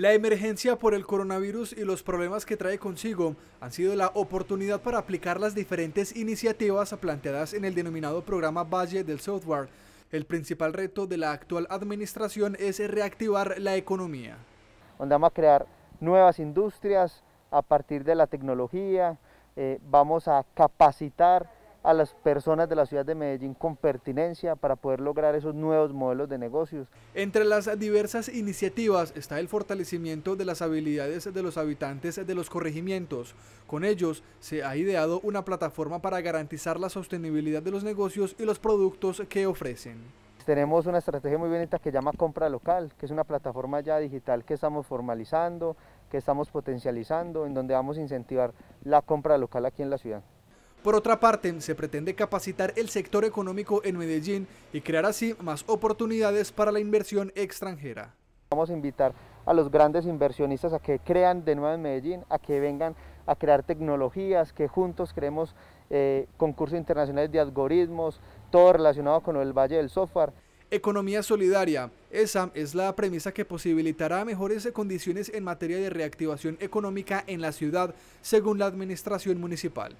La emergencia por el coronavirus y los problemas que trae consigo han sido la oportunidad para aplicar las diferentes iniciativas planteadas en el denominado programa Valle del Software. El principal reto de la actual administración es reactivar la economía. vamos a crear nuevas industrias a partir de la tecnología, eh, vamos a capacitar a las personas de la ciudad de Medellín con pertinencia para poder lograr esos nuevos modelos de negocios. Entre las diversas iniciativas está el fortalecimiento de las habilidades de los habitantes de los corregimientos. Con ellos se ha ideado una plataforma para garantizar la sostenibilidad de los negocios y los productos que ofrecen. Tenemos una estrategia muy bonita que llama Compra Local, que es una plataforma ya digital que estamos formalizando, que estamos potencializando, en donde vamos a incentivar la compra local aquí en la ciudad. Por otra parte, se pretende capacitar el sector económico en Medellín y crear así más oportunidades para la inversión extranjera. Vamos a invitar a los grandes inversionistas a que crean de nuevo en Medellín, a que vengan a crear tecnologías, que juntos creemos eh, concursos internacionales de algoritmos, todo relacionado con el Valle del Software. Economía solidaria. Esa es la premisa que posibilitará mejores condiciones en materia de reactivación económica en la ciudad, según la administración municipal.